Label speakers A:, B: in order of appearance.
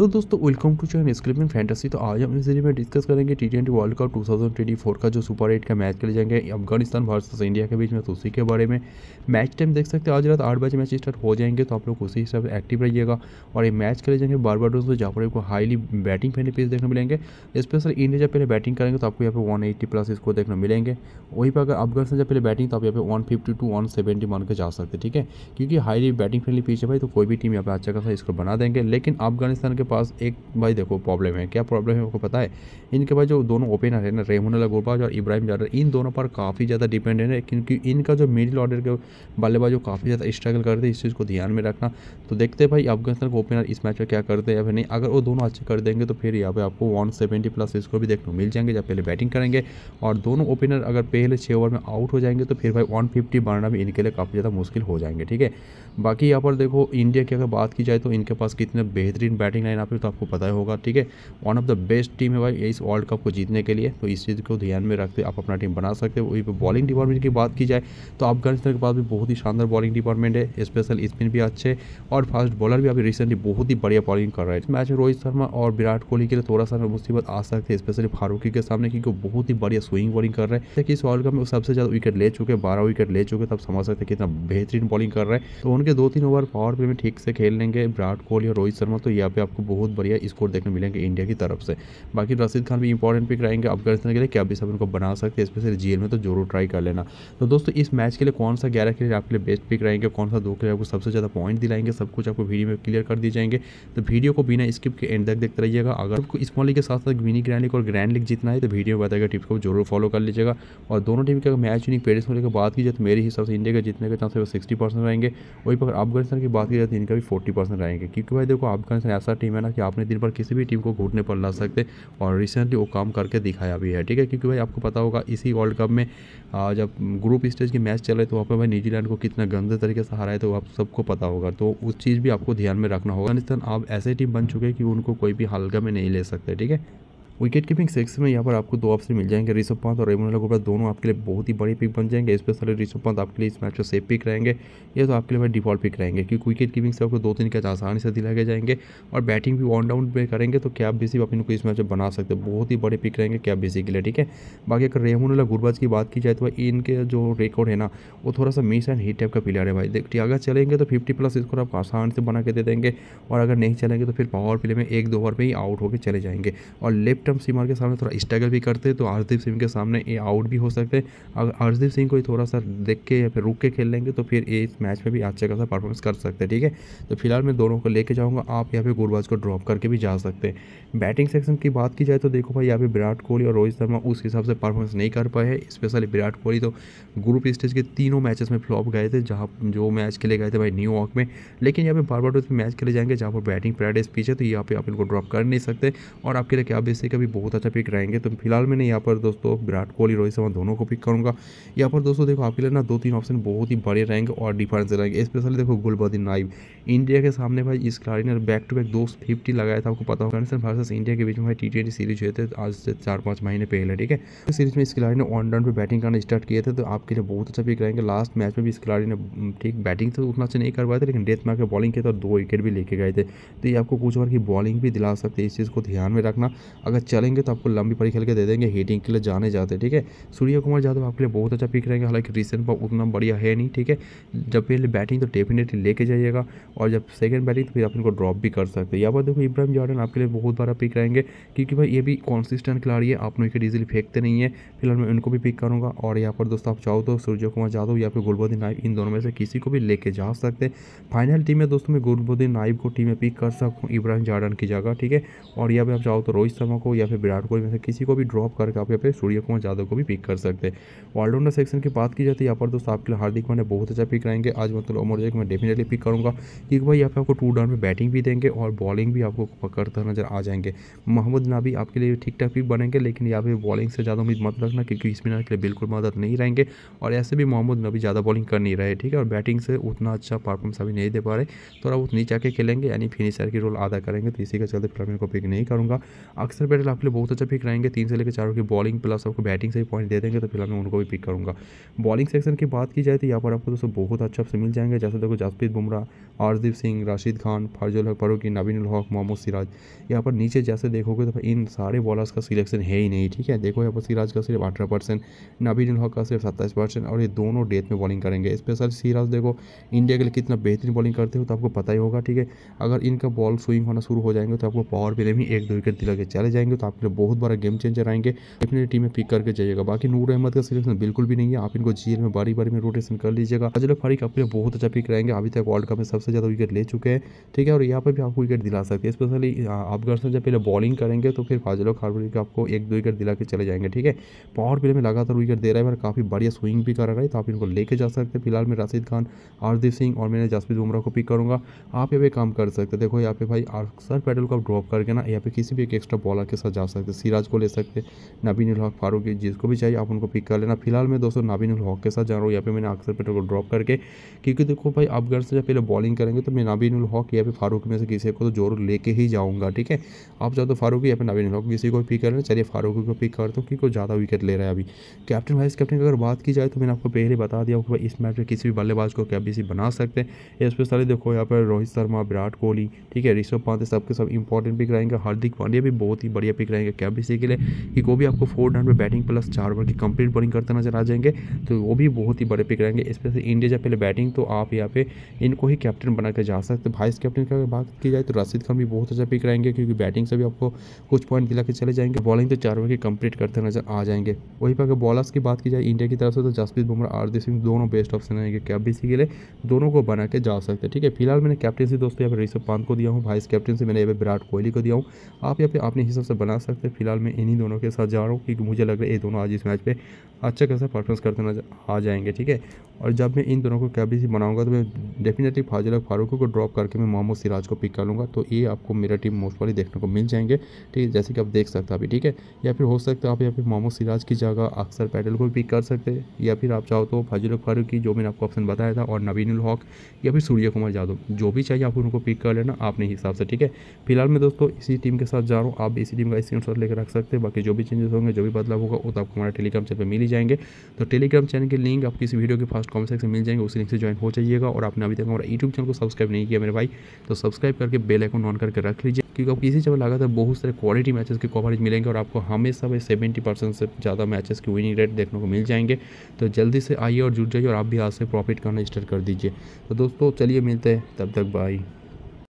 A: तो दोस्तों welcome to channel scripting fantasy तो आज हम इस सीरीज में डिस्कस करेंगे T twenty world cup two thousand twenty four का जो सुपर एट का मैच खेले जाएंगे अफगानिस्तान वर्सेस इंडिया के बीच में तो उसी के बारे में मैच टाइम देख सकते हैं आज रात आठ बजे मैच स्टार्ट हो जाएंगे तो आप लोग उसी हिसाब से एक्टिव रहिएगा और ये मैच खेले जाएंगे बार बार दोस्तों जहाँ पर आपको हाईली बैटिंग फैन पेज देखने मिलेंगे स्पेशल इंडिया जब पहले बैटिंग करेंगे तो आपको यहाँ पे वन प्लस इसको देखने मिलेंगे वहीं पर अगर अफगानिस्तान जब पहले बैटिंग तो आप यहाँ पर one fifty two one seventy मान के जा सकते हैं ठीक है क्योंकि हाईली बैटिंग फ्रेंडली पीछे भाई तो कोई भी टीम यहाँ पर अच्छा खासा स्कोर बना देंगे लेकिन अफगानिस्तान के पास एक भाई देखो प्रॉब्लम है क्या प्रॉब्लम है आपको पता है इनके पास जो दोनों ओपनर है ना रेमुनला गोरबाज और इब्राहिम जाडर इन दोनों पर काफ़ी ज़्यादा डिपेंडेंट है क्योंकि इनका जो मिडिल ऑर्डर के बल्लेबाजों काफ़ी ज़्यादा स्ट्रगल करते हैं इस चीज़ को ध्यान में रखना तो देखते हैं भाई अफगानिस्तान को ओपनर इस मैच में क्या करते हैं या नहीं अगर वो दोनों अच्छे कर देंगे तो फिर यहाँ पे आपको वन सेवेंटी प्लस इसको भी देखने को मिल जाएंगे जब पहले बैटिंग करेंगे और दोनों ओपनर अगर पहले छः ओवर में आउट हो जाएंगे तो फिर भाई वन फिफ्टी बनाना भी इनके लिए काफ़ी ज़्यादा मुश्किल हो जाएंगे ठीक है बाकी यहाँ पर देखो इंडिया की अगर बात की जाए तो इनके पास कितने बेहतरीन बैटिंग लाइन लाइनअप है तो आपको पता ही होगा ठीक है one of the best team है भाई इस वर्ल्ड कप को जीतने के लिए तो इस चीज़ को ध्यान में रखते आप अपना टीम बना सकते हो वहीं पर बॉलिंग डिपार्टमेंट की बात की जाए तो अफगानिस्तान के पास भी बहुत ही शानदार बॉलिंग डिपार्टमेंट है स्पेशल स्पिन भी अच्छे और फास्ट बॉलर भी अभी रिसेंटली बहुत ही बढ़िया बॉलिंग कर रहा है इस मैच में रोहित शर्मा और विराट कोहली के लिए थोड़ा सा मुसीबत आ सकती है स्पेशली फारूकी के सामने क्योंकि बहुत ही बढ़िया स्विंग बॉलिंग कर रहे हैं कि इस वर्ल्ड कप में सबसे ज़्यादा विकेट ले चुके हैं बारह विकेट ले चुके तब समझ सकते कितना बेहतरीन बॉलिंग कर रहे हैं तो उनके दो तीन ओवर पावर प्ले में ठीक से खेल लेंगे विराट कोहली और रोहित शर्मा तो यहाँ पे आपको बहुत बढ़िया स्कोर देखने मिलेंगे इंडिया की तरफ से बाकी रशीद खान भी इंपॉर्टेंट पिक रहेंगे अफगानिस्तान के लिए क्या भी सब इनको बना सकते हैं स्पेशली जेल में तो जरूर ट्राई कर लेना तो दोस्तों इस मैच के लिए कौन सा ग्यारह खिलाड़ी आपके लिए बेस्ट पिक रहेंगे कौन सा दो खिलाड़ी आपको सबसे ज़्यादा पॉइंट दिलाएंगे सब कुछ आपको वीडियो में क्लियर कर दिए जाएंगे तो वीडियो को बिना स्किप के एंड तक देखते रहिएगा अगर आपको स्मॉल लीग के साथ साथ मिनी ग्रैंड लीग और ग्रैंड लीग जितना है तो वीडियो में बताएगा टिप्स को जरूर फॉलो कर लीजिएगा और दोनों टीम के अगर मैच यूनिक पेरिस में बात की जाए तो मेरे हिसाब से इंडिया के जीतने है वो सिक्सटी परसेंट रहेंगे वहीं पर अफगानिस्तान की बात की जाए तो इनका भी फोर्टी परसेंट रहेंगे क्योंकि भाई देखो अफगानिस्तान ऐसा टीम में ना कि आपने दिन भर किसी भी टीम को घूटने पर ला सकते और रिसेंटली वो काम करके दिखाया भी है ठीक है क्योंकि भाई आपको पता होगा इसी वर्ल्ड कप में जब ग्रुप स्टेज के मैच चले तो वहाँ पर भाई न्यूजीलैंड को कितना गंदे तरीके से हराए तो आप सबको पता होगा तो उस चीज़ भी आपको ध्यान में रखना होगा अफगानिस्तान आप ऐसे टीम बन चुके हैं कि उनको कोई भी हल्का में नहीं ले सकते ठीक है विकेट कीपिंग सेक्शन में यहाँ पर आपको दो ऑप्शन मिल जाएंगे ऋषभ पंत और रेमुला गोबरा दोनों आपके लिए बहुत ही बड़े पिक बन जाएंगे स्पेशली ऋषभ पंत आपके लिए इस मैच में सेफ पिक रहेंगे ये तो आपके लिए भाई डिफॉल्ट पिक रहेंगे क्योंकि विकेट कीपिंग से आपको दो तीन कैच आसानी से दिलाए जाएंगे और बैटिंग भी ऑन डाउन पे करेंगे तो क्या बेसिक आप इनको इस मैच में बना सकते हो बहुत ही बड़े पिक रहेंगे क्या बेसिक के लिए ठीक है बाकी अगर रेमुनला गुरबाज की बात की जाए तो भाई इनके जो रिकॉर्ड है ना वो थोड़ा सा मिस एंड हिट टाइप का प्लेयर है भाई देखिए अगर चलेंगे तो फिफ्टी प्लस स्कोर आप आसान से बना के दे देंगे और अगर नहीं चलेंगे तो फिर पावर प्ले में एक दो ओवर पर ही आउट होकर चले जाएंगे और लेफ्ट विक्रम सिमर के सामने थोड़ा स्ट्रगल भी करते तो हरदीप सिंह के सामने ये आउट भी हो सकते हैं अगर हरदीप सिंह को थोड़ा सा देख के या फिर रुक के खेल लेंगे तो फिर ये इस मैच में भी अच्छा खासा परफॉर्मेंस कर सकते हैं ठीक है तो फिलहाल मैं दोनों को लेके जाऊँगा आप यहाँ पे गुरबाज को ड्रॉप करके भी जा सकते हैं बैटिंग सेक्शन की बात की जाए तो देखो भाई यहाँ पे विराट कोहली और रोहित शर्मा उस हिसाब से परफॉर्मेंस नहीं कर पाए हैं स्पेशली विराट कोहली तो ग्रुप स्टेज के तीनों मैचेस में फ्लॉप गए थे जहाँ जो मैच खेले गए थे भाई न्यूयॉर्क में लेकिन यहाँ पे बार बार मैच खेले जाएंगे जहाँ पर बैटिंग प्रैक्टिस पीछे तो यहाँ पे आप इनको ड्रॉप कर नहीं सकते और आपके लिए क्या बेसिक का भी बहुत अच्छा पिक रहेंगे तो फिलहाल मैंने यहाँ पर दोस्तों विराट कोहली रोहित शर्मा दोनों को पिक करूँगा यहाँ पर दोस्तों देखो आपके लिए ना दो तीन ऑप्शन बहुत ही बड़े रहेंगे और डिफरेंस रहेंगे स्पेशली देखो गुलबदीन नाइव इंडिया के सामने भाई इस खिलाड़ी ने बैक टू बैक दो फिफ्टी लगाया था आपको पता होगा वर्सेस इंडिया के बीच में भाई टी ट्वेंटी सीरीज हुए थे आज से चार पाँच महीने पहले ठीक है इस तो सीरीज में इस खिलाड़ी ने ऑन राउंड पर बैटिंग करना स्टार्ट किए थे तो आपके लिए बहुत अच्छा पिक रहेंगे लास्ट मैच में भी इस खिलाड़ी ने ठीक बैटिंग तो उतना अच्छा नहीं कर पाए थे लेकिन डेथ मार के बॉलिंग किया था और दो विकेट भी लेके गए थे तो ये आपको कुछ ओवर की बॉलिंग भी दिला सकते हैं इस चीज़ को ध्यान में रखना अगर चलेंगे तो आपको लंबी पारी खेल के दे देंगे हीटिंग के लिए जाने जाते ठीक है सूर्य कुमार यादव आपके लिए बहुत अच्छा पिक रहेंगे हालांकि रिसेंट पर उतना बढ़िया है नहीं ठीक है जब पहले बैटिंग तो डेफिनेटली लेके जाइएगा और जब सेकंड बैटिंग तो फिर आप इनको ड्रॉप भी कर सकते हैं या पर देखो इब्राहिम जॉर्डन आपके लिए बहुत बड़ा पिक रहेंगे क्योंकि भाई ये भी कॉन्सिस्टेंट खिलाड़ी है आप विकेट ईजिली फेंकते नहीं है फिलहाल मैं उनको भी पिक करूँगा और यहाँ पर दोस्तों आप चाहो तो सूर्य कुमार यादव या फिर गुलबोधन नाइब इन दोनों में से किसी को भी लेके जा सकते हैं फाइनल टीम में दोस्तों मैं गुलबोधन नाइब को टीम में पिक कर सकूँ इब्राहिम जार्डन की जगह ठीक है और यहाँ पर आप चाहो तो रोहित शर्मा को या फिर विराट कोहली में से किसी को भी ड्रॉप करके आप यहाँ पे सूर्य कुमार यादव को भी पिक कर सकते हैं ऑलराउंडर सेक्शन की बात की जाती है यहाँ पर दोस्तों आपके लिए हार्दिक पांडे बहुत अच्छा पिक रहेंगे आज मतलब उमर जैक मैं डेफिनेटली पिक करूँगा क्योंकि भाई यहाँ पे आपको टू डाउन में बैटिंग भी देंगे और बॉलिंग भी आपको पकड़ता नजर आ जाएंगे मोहम्मद नबी आपके लिए ठीक ठाक पिक बनेंगे लेकिन यहाँ पे बॉलिंग से ज़्यादा उम्मीद मत रखना क्योंकि स्पिनर के लिए बिल्कुल मदद नहीं रहेंगे और ऐसे भी मोहम्मद नबी ज़्यादा बॉलिंग कर नहीं रहे ठीक है और बैटिंग से उतना अच्छा परफॉर्मेंस अभी नहीं दे पा रहे थोड़ा बहुत नीचे आके खेलेंगे यानी फिनिशर की रोल अदा करेंगे तो इसी के चलते फिलहाल को पिक नहीं करूँगा अक्सर पटेल फिलहाल आपके लिए बहुत अच्छा पिक रहेंगे तीन से लेकर चार की बॉलिंग प्लस आपको बैटिंग से भी पॉइंट दे देंगे तो फिलहाल मैं उनको भी पिक करूँगा बॉलिंग सेक्शन की बात की जाए तो यहाँ पर आपको दोस्तों बहुत अच्छा आपसे मिल जाएंगे जैसे देखो जसप्रीत बुमराह हरदीप सिंह राशिद खान फारजुल हक फरूकी नबीन हक मोहम्मद सिराज यहाँ पर नीचे जैसे देखोगे तो इन सारे बॉलर्स का सिलेक्शन है ही नहीं ठीक है देखो यहाँ पर सिराज का सिर्फ अठारह परसेंट नबीन हक का सिर्फ सत्ताईस परसेंट और ये दोनों डेथ में बॉलिंग करेंगे स्पेशल सिराज देखो इंडिया के लिए कितना बेहतरीन बॉलिंग करते हो तो आपको पता ही होगा ठीक है अगर इनका बॉल स्विंग होना शुरू हो जाएंगे तो आपको पावर प्ले में एक दो विकेट दिला के चले जाएंगे करोगे तो आपके लिए बहुत बड़ा गेम चेंजर आएंगे अपनी टीम में पिक करके जाइएगा बाकी नूर अहमद का सिलेक्शन बिल्कुल भी नहीं है आप इनको जीएल में बारी बारी में रोटेशन कर लीजिएगा अजल फारिक आपके लिए बहुत अच्छा पिक रहेंगे अभी तक वर्ल्ड कप में सबसे ज़्यादा विकेट ले चुके हैं ठीक है और यहाँ पर भी आपको विकेट दिला सकते हैं स्पेशली आप अफगानिस्तान जब पहले बॉलिंग करेंगे तो फिर फाजिल खारवरी को आपको एक दो विकेट दिला के चले जाएंगे ठीक है पावर प्ले में लगातार विकेट दे रहा है और काफ़ी बढ़िया स्विंग भी कर रहा है तो आप इनको लेके जा सकते हैं फिलहाल मैं राशिद खान हरदीप सिंह और मैंने जसप्रीत बुमराह को पिक करूंगा आप ये भी काम कर सकते हैं देखो यहाँ पे भाई अक्सर पेडल को ड्रॉप करके ना यहाँ पे किसी भी एक एक्स्ट्रा बॉलर के के साथ जा सकते सिराज को ले सकते उल हक फारूक जिसको भी चाहिए आप उनको पिक कर लेना फिलहाल मैं दोस्तों उल हक के साथ जा रहा हूँ यहाँ पे मैंने अक्सर पेटर को ड्रॉप करके क्योंकि देखो भाई आप घर से जब पहले बॉलिंग करेंगे तो मैं उल हक या फिर फारूक में से किसी को तो जोर लेके ही जाऊँगा ठीक है आप चाहते तो फारूक या फिर उल हक किसी को पिक कर लेना चलिए फारूक को पिक करता हूँ क्योंकि ज़्यादा विकेट ले रहा है अभी कैप्टन वाइस कैप्टन की अगर बात की जाए तो मैंने आपको पहले बता दिया कि भाई इस मैच में किसी भी बल्लेबाज को कैबीसी बना सकते हैं स्पेशली देखो यहाँ पर रोहित शर्मा विराट कोहली ठीक है ऋषभ पांत सबके सब इंपॉर्टेंट पिक रहेंगे हार्दिक पांड्या भी बहुत ही बड़ी बढ़िया पिक रहेंगे क्या बीसी के लिए कि वो भी आपको फोर डाउन में बैटिंग प्लस चार ओवर की कंप्लीट बॉलिंग करते नजर आ जाएंगे तो वो भी बहुत ही बड़े पिक रहेंगे स्पेशली इंडिया जब पहले बैटिंग तो आप यहाँ पे इनको ही कैप्टन बना के जा सकते वाइस कैप्टन की बात की जाए तो राशिद खान भी बहुत अच्छा पिक रहेंगे क्योंकि बैटिंग से भी आपको कुछ पॉइंट दिला के चले जाएंगे बॉलिंग तो चार ओवर की कंप्लीट करते नजर आ जाएंगे वहीं पर अगर बॉलर्स की बात की जाए इंडिया की तरफ से तो जसप्रीत बुमराह आरदीप सिंह दोनों बेस्ट ऑप्शन रहेंगे कैप बीसी के लिए दोनों को बना के जा सकते हैं ठीक है फिलहाल मैंने कैप्टनसी दोस्तों यहाँ पर ऋषभ पंत को दिया हूँ वाइस कैप्टनसी मैंने यहाँ पर विराट कोहली को दिया हूँ आप यहाँ पे अपने हिसाब से बना सकते फिलहाल मैं इन्हीं दोनों के साथ जा रहा हूँ क्योंकि मुझे लग रहा है ये दोनों आज इस मैच पर अच्छा खासा परफॉर्मेंस करते नजर आ जाएंगे ठीक है और जब मैं इन दोनों को कैबरी से बनाऊंगा तो मैं डेफिनेटली फाजिल और फारूक को ड्रॉप करके मैं मोहम्मद सिराज को पिक कर लूँगा तो ये आपको मेरा टीम मोस्ट वाली देखने को मिल जाएंगे ठीक है जैसे कि आप देख सकते हैं अभी ठीक है या फिर हो सकता है आप या फिर मोहम्मद सिराज की जगह अक्सर पैडल को भी पिक कर सकते हैं या फिर आप चाहो तो फाजिल और फारूक की जो मैंने आपको ऑप्शन बताया था और नवीन हॉक या फिर सूर्य कुमार यादव जो भी चाहिए आप उनको पिक कर लेना अपने हिसाब से ठीक है फिलहाल मैं दोस्तों इसी टीम के साथ जा रहा हूँ आप इसी टीम का स्क्रीन शॉट लेकर रख सकते हैं बाकी जो भी चेंजेस होंगे जो भी बदलाव होगा वो तो आपको हमारे टेलीग्राम चैनल पर मिल ही जाएंगे तो टेलीग्राम चैनल के लिंक आप किसी वीडियो के फास्ट फर्स्ट कॉमेंट सेक्शन मिल जाएंगे उसी लिंक से ज्वाइन हो जाइएगा और आपने अभी तक हमारा यूट्यूब चैनल को सब्सक्राइब नहीं किया मेरे भाई तो सब्सक्राइब करके बेल आइकन ऑन करके रख लीजिए क्योंकि आपको इसी चैनल लगातार बहुत सारे क्वालिटी मैचेस के कवरेज मिलेंगे और आपको हमेशा भाई सेवेंटी परसेंट से ज़्यादा मैचेस की विनिंग रेट देखने को मिल जाएंगे तो जल्दी से आइए और जुट जाइए और आप भी आज से प्रॉफिट करना स्टार्ट कर दीजिए तो दोस्तों चलिए मिलते हैं तब तक बाई